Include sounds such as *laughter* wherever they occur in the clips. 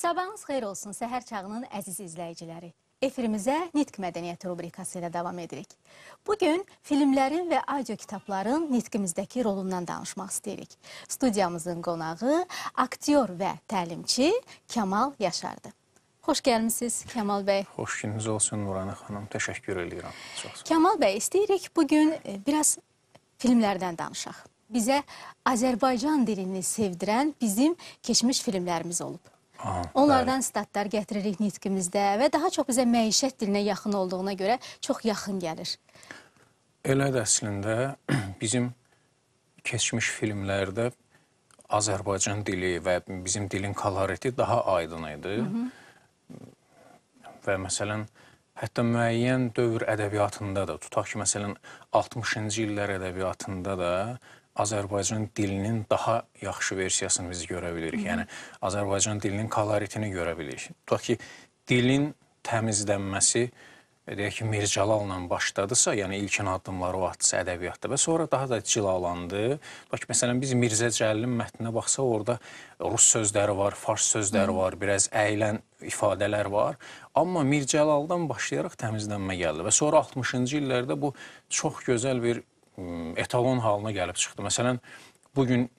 Sabahınız xeyir olsun, səhər çağının əziz izləyiciləri. Efirimizə Nitq Mədəniyyəti rubrikası ilə davam edirik. Bugün filmlərin və audio kitabların nitqimizdəki rolundan danışmaq istəyirik. Studiyamızın qonağı, aktyor və təlimçi Kəmal Yaşardır. Xoş gəlmisiniz, Kəmal bəy. Xoş gününüz olsun, Nurana xanım. Təşəkkür edirəm. Kəmal bəy, istəyirik bugün e, biraz filmlərdən danışaq. Bizə Azərbaycan dilini sevdirən bizim keçmiş filmlərimiz olub. Aha, Onlardan bəli. statlar gətiririk nitqimizdə və daha çox bizə məişət dilinə yaxın olduğuna görə çox yaxın gəlir. Elə də əslində *clears throat* bizim keçmiş filmlərdə Azərbaycan dili və bizim dilin koloriti daha aydın idi. Hı -hı. Və məsələn, hətta müəyyən dövr ədəbiyyatında da, tutaq ki, məsələn, 60-cı illər ədəbiyyatında da Azərbaycan dilinin daha yaxşı versiyasını biz görə bilirik. Hı -hı. Yəni, Azərbaycan dilinin koloritini görə bilirik. Tutaq ki, dilin təmizlənməsi, e, deyək ki, Mircəlalla başladısa, yəni ilkin addımları o atsa ədəbiyyatda və sonra daha da cilalandı. Bax, məsələn, biz Mirzə Cəlilin mətninə baxsaq, orada rus sözləri var, fars sözləri var, biraz əylən ifadələr var. Amma Mircəlaldan başlayaraq təmizlənmə gəldi və sonra 60-cı illərdə bu çox gözəl bir etalon halına gəlib çıxdı. Məsələn, bugün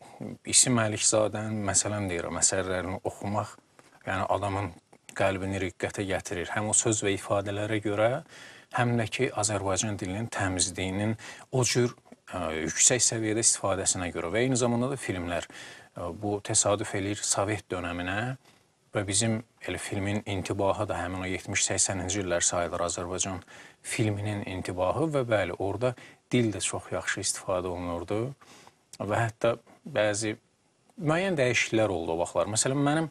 İsim Əlikzadənin, məsələn deyirəm, əsərlərini oxumaq, yəni adamın qəlbini riqqətə gətirir. Həm o söz və ifadələrə görə, həm də ki, Azərbaycan dilinin təmizliyinin o cür ə, yüksək səviyyədə istifadəsinə görə və eyni zamanda da filmlər ə, bu təsadüf eləyir Sovet dönəminə və bizim elə filmin intibahı da həmin o 70-80-ci illər sayılır Azərbaycan filminin intibahı və bəli, orada dil də çox yaxşı istifadə olunurdu və hətta bəzi müəyyən dəyişikliklər oldu o vaxtlar. Məsələn, mənim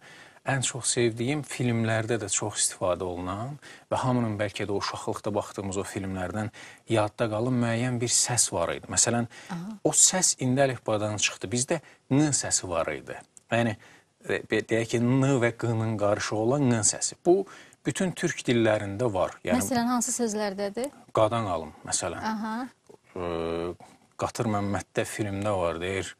ən çox sevdiyim filmlərdə də çox istifadə olunan və hamının bəlkə də o uşaqlıqda baxdığımız o filmlərdən yadda qalın müəyyən bir səs var idi. Məsələn, Aha. o səs indi əlifbadan çıxdı. Bizdə n səsi var idi. Yəni e, deyək ki, n və q-nın qarışığı olan n səsi. Bu bütün türk dillərində var. Yəni Məsələn, hansı sözlərdədir? Qadan alım, məsələn. Aha. Qatır Məmməddə filmdə var, deyir,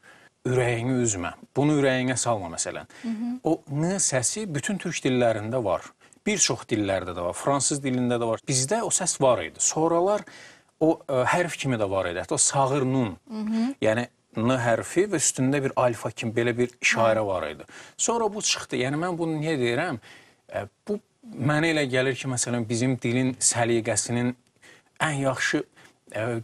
ürəyini üzmə, bunu ürəyinə salma məsələn. Hı mhm. -hı. O n səsi bütün türk dillərində var. Bir çox dillərdə də var, fransız dilində də var. Bizdə o səs var idi. Sonralar o ə, e, hərf kimi də var idi. Hətta o sağır nun. Hı mhm. -hı. Yəni n hərfi və üstündə bir alfa kimi belə bir işarə var idi. Sonra bu çıxdı. Yəni mən bunu niyə deyirəm? Ə, e, bu mənə elə gəlir ki, məsələn, bizim dilin səliqəsinin ən yaxşı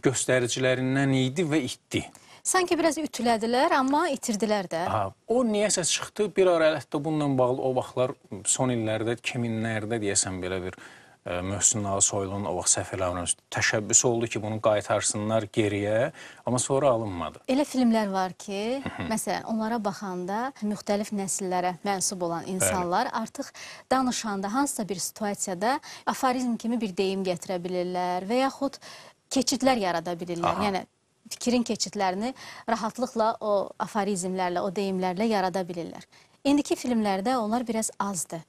göstəricilərindən idi və itdi. Sanki biraz ütülədilər, amma itirdilər də. Ha, o niyəsə çıxdı, bir ara hətta bununla bağlı o vaxtlar son illərdə, 2000-lərdə deyəsən belə bir ə, Möhsün Alsoylun o vaxt səhv eləmirəm, təşəbbüs oldu ki, bunu qaytarsınlar geriyə, amma sonra alınmadı. Elə filmlər var ki, Hı -hı. məsələn, onlara baxanda müxtəlif nəsillərə mənsub olan insanlar Bəli. artıq danışanda hansısa bir situasiyada aforizm kimi bir deyim gətirə bilirlər və yaxud keçidlər yarada bilirlər. Aha. Yəni fikrin keçidlərini rahatlıqla o aforizmlərlə, o deyimlərlə yarada bilirlər. İndiki filmlərdə onlar biraz azdır.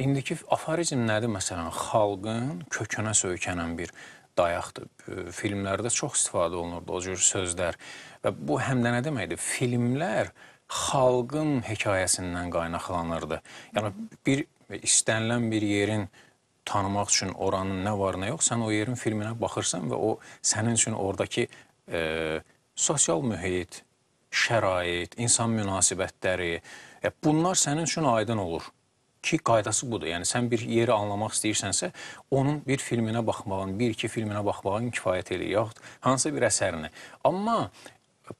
İndiki aforizm nədir? Məsələn, xalqın kökünə söykənən bir dayaqdır. Filmlərdə çox istifadə olunurdu o cür sözlər. Və bu həm də nə deməkdir? Filmlər xalqın hekayəsindən qaynaqlanırdı. Yəni bir istənilən bir yerin tanımaq üçün oranın nə var, nə yox, sən o yerin filminə baxırsan və o sənin üçün oradakı e, sosial mühit, şərait, insan münasibətləri, e, bunlar sənin üçün aydın olur ki, qaydası budur. Yəni, sən bir yeri anlamaq istəyirsənsə, onun bir filminə baxmağın, bir-iki filminə baxmağın kifayət eləyir, yaxud hansısa bir əsərini. Amma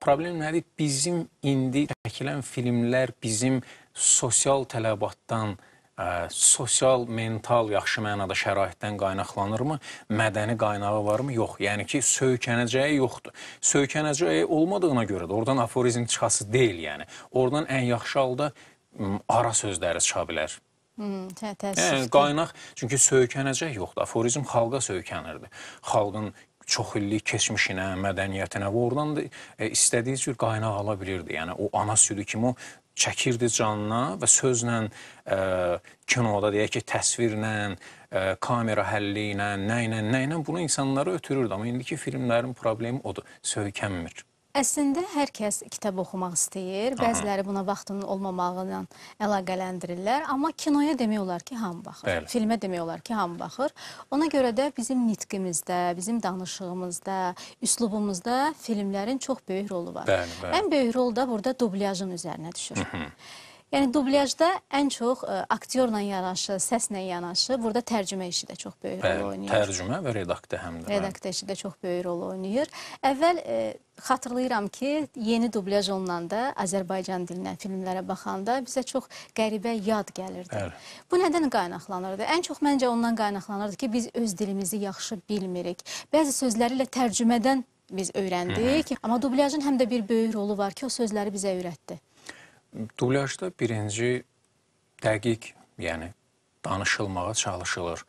problem nədir? Bizim indi çəkilən filmlər bizim sosial tələbatdan, ə, sosial, mental, yaxşı mənada şəraitdən qaynaqlanırmı? Mədəni qaynağı varmı? Yox. Yəni ki, söykənəcəyi yoxdur. Söykənəcəyi olmadığına görə də oradan aforizm çıxası deyil, yəni. Oradan ən yaxşı halda ə, ara sözləri çıxa bilər. Hmm, hə, tə yəni, qaynaq, çünki söykənəcək yoxdur. Aforizm xalqa söykənirdi. Xalqın çox illik keçmişinə, mədəniyyətinə və oradan da e, istədiyi cür qaynaq ala bilirdi. Yəni o ana südü kimi o çəkirdi canına və sözlə, ə, e, kinoda deyək ki, təsvirlə, ə, e, kamera həlli ilə, nə ilə, nə ilə bunu insanları ötürürdü. Amma indiki filmlərin problemi odur, söykənmir. Əslində hər kəs kitab oxumaq istəyir. Aha. Bəziləri buna vaxtının olmamağıyla əlaqələndirirlər, amma kinoya demək olar ki, hamı baxır. Bəli. Filmə demək olar ki, hamı baxır. Ona görə də bizim nitqimizdə, bizim danışığımızda, üslubumuzda filmlərin çox böyük rolu var. Bəli, bəli. Ən böyük rol da burada dublyajın üzərinə düşür. Hı -hı. Yəni dublyajda ən çox ə, e, aktyorla yanaşı, səslə yanaşı, burada tərcümə işi də çox böyük rol oynayır. Tərcümə və redaktə həm də. Redaktə işi də çox böyük rol oynayır. Əvvəl ə, e, xatırlayıram ki, yeni dublyaj olunanda Azərbaycan dilindən filmlərə baxanda bizə çox qəribə yad gəlirdi. Əli. Bu nədən qaynaqlanırdı? Ən çox məncə ondan qaynaqlanırdı ki, biz öz dilimizi yaxşı bilmirik. Bəzi sözləri ilə tərcümədən biz öyrəndik, Hı -hı. amma dublyajın həm də bir böyük rolu var ki, o sözləri bizə öyrətdi. Dulyajda birinci dəqiq, yəni danışılmağa çalışılır.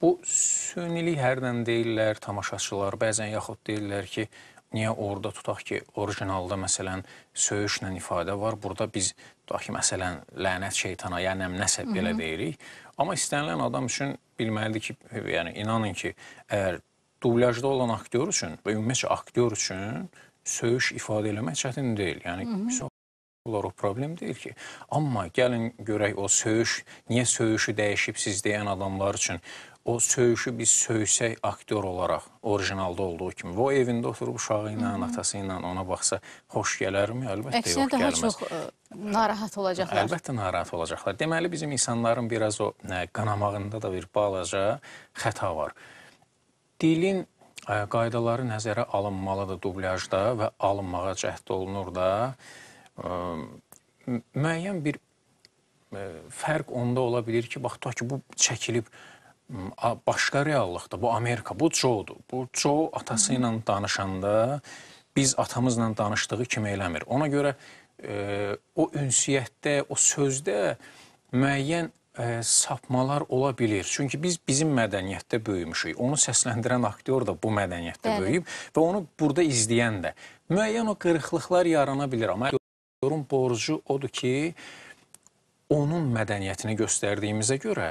Bu sünilik hərdən deyirlər tamaşaçılar, bəzən yaxud deyirlər ki, niyə orada tutaq ki, orijinalda məsələn söyüşlə ifadə var, burada biz tutaq ki, məsələn lənət şeytana, yəni nəsə belə deyirik. Amma istənilən adam üçün bilməlidir ki, yəni inanın ki, əgər dublyajda olan aktyor üçün və ümumiyyətcə aktyor üçün söyüş ifadə eləmək çətin deyil. Yəni Hı -hı olaraq problem deyil ki. Amma gəlin görək o söyüş, niyə söyüşü dəyişib siz deyən adamlar üçün o söyüşü biz söysək aktyor olaraq orijinalda olduğu kimi. O evində oturub uşağı ilə, Hı -hı. atası ilə ona baxsa xoş gələrmi? Əlbəttə Əksinə yox, gəlməz. Əksinə daha çox ə, e, narahat olacaqlar. Əlbəttə narahat olacaqlar. Deməli, bizim insanların biraz o ə, qanamağında da bir balaca xəta var. Dilin e, qaydaları nəzərə alınmalıdır dublyajda və alınmağa cəhd olunur da müəyyən bir e, fərq onda ola bilir ki, bax, tutaq ki, bu çəkilib başqa reallıqda, bu Amerika, bu Joe-dur. Bu Joe atası ilə danışanda biz atamızla danışdığı kimi eləmir. Ona görə e, o ünsiyyətdə, o sözdə müəyyən e, sapmalar ola bilir. Çünki biz bizim mədəniyyətdə böyümüşük. Onu səsləndirən aktyor da bu mədəniyyətdə Bəli. böyüyüb və onu burada izləyən də. Müəyyən o qırıqlıqlar yarana bilər, amma Yorum borcu odur ki, onun mədəniyyətini göstərdiyimizə görə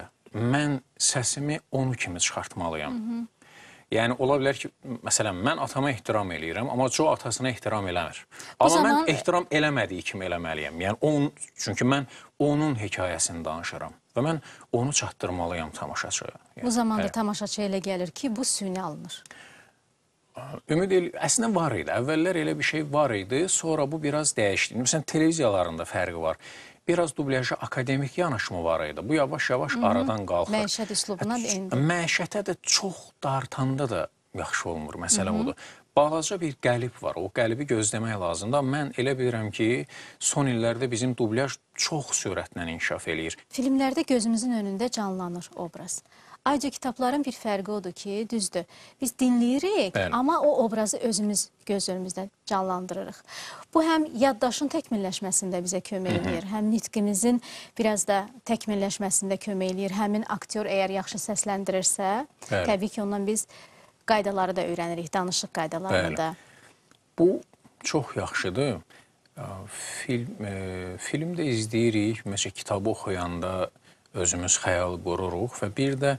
mən səsimi onun kimi çıxartmalıyam. Hı -hı. Yəni ola bilər ki, məsələn, mən atama ehtiram eləyirəm, amma Joe atasına ehtiram eləmir. Amma zaman... mən ehtiram eləmədiyi kimi eləməliyəm. Yəni onun çünki mən onun hekayəsini danışıram və mən onu çatdırmalıyam tamaşaçıya. Yəni, bu zamanda hə. tamaşaçıya elə gəlir ki, bu süni alınır. Ümid el əslində var idi. Əvvəllər elə bir şey var idi, sonra bu biraz dəyişdi. Məsələn, televiziyalarında fərqi var. Biraz dublyajı akademik yanaşma var idi. Bu yavaş-yavaş aradan qalxır. Məişət üslubuna endi. Məişətə də çox dartanda da yaxşı olmur. Məsələ Hı -hı. odur. Balaca bir qəlib var. O qəlibi gözləmək lazımdır. Mən elə bilirəm ki, son illərdə bizim dublyaj çox sürətlə inkişaf eləyir. Filmlərdə gözümüzün önündə canlanır obraz. Ayrıca kitabların bir fərqi odur ki, düzdür, biz dinləyirik, Bəli. amma o obrazı özümüz göz önümüzdə canlandırırıq. Bu həm yaddaşın təkmilləşməsində bizə kömək eləyir, həm nitqimizin biraz da təkmilləşməsində kömək eləyir. Həmin aktyor əgər yaxşı səsləndirirsə, Bəli. təbii ki, ondan biz qaydaları da öyrənirik, danışıq qaydalarını Bəli. da. Bu çox yaxşıdır. Film, e, filmdə izləyirik, məsələn, kitabı oxuyanda özümüz xəyal qururuq və bir də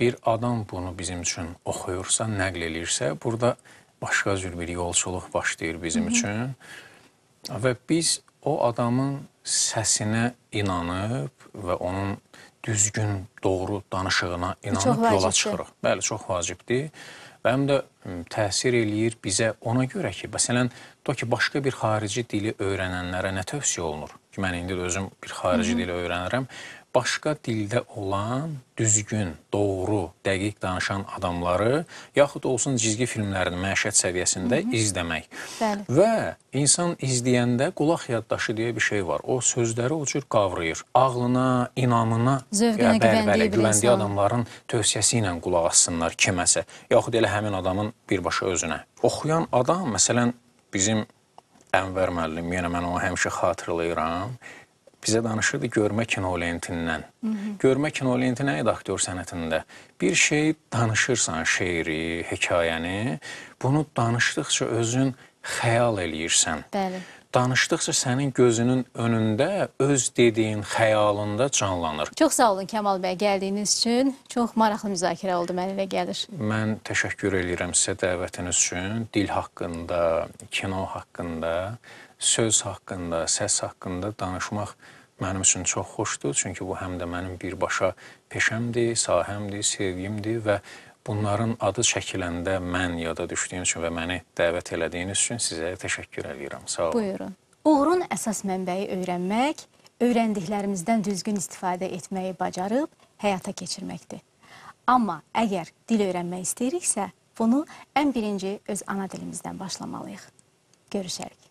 bir adam bunu bizim üçün oxuyursa, nəql eləyirsə, burada başqa cür bir yolçuluq başlayır bizim Hı -hı. üçün. Və biz o adamın səsinə inanıb və onun düzgün, doğru danışığına inanıb yola çıxırıq. Bəli, çox vacibdir. Və həm də təsir eləyir bizə ona görə ki, məsələn, tutaq ki, başqa bir xarici dili öyrənənlərə nə tövsiyə olunur? Ki, mən indi də özüm bir xarici Hı -hı. dili öyrənirəm başqa dildə olan, düzgün, doğru, dəqiq danışan adamları, yaxud olsun cizgi filmlərini məişət səviyyəsində Hı -hı. izləmək. Bəli. Və insan izləyəndə qulaq yaddaşı deyə bir şey var. O sözləri o cür qavrayır. Ağlına, inamına, zövqünə güvəndiyi, güvəndiyi adamların tövsiyəsi ilə qulaq assınlar kiməsə, yaxud elə həmin adamın birbaşa özünə. Oxuyan adam, məsələn, bizim Ənvər müəllim, yenə mən onu həmişə xatırlayıram bizə danışırdı görmə kinolentindən. Hı -hı. Görmə kinolenti nə idi aktor sənətində? Bir şey danışırsan, şeiri, hekayəni, bunu danışdıqca özün xəyal eləyirsən. Bəli. Danışdıqca sənin gözünün önündə öz dediyin xəyalında canlanır. Çox sağ olun Kəmal bəy gəldiyiniz üçün. Çox maraqlı müzakirə oldu mənə elə gəlir. Mən təşəkkür eləyirəm sizə dəvətiniz üçün. Dil haqqında, kino haqqında söz haqqında, səs haqqında danışmaq mənim üçün çox xoşdur. Çünki bu həm də mənim birbaşa peşəmdir, sahəmdir, sevgimdir və bunların adı çəkiləndə mən yada düşdüyüm üçün və məni dəvət elədiyiniz üçün sizə təşəkkür edirəm. Sağ olun. Buyurun. Uğurun əsas mənbəyi öyrənmək, öyrəndiklərimizdən düzgün istifadə etməyi bacarıb həyata keçirməkdir. Amma əgər dil öyrənmək istəyiriksə, bunu ən birinci öz ana dilimizdən başlamalıyıq. Görüşərik.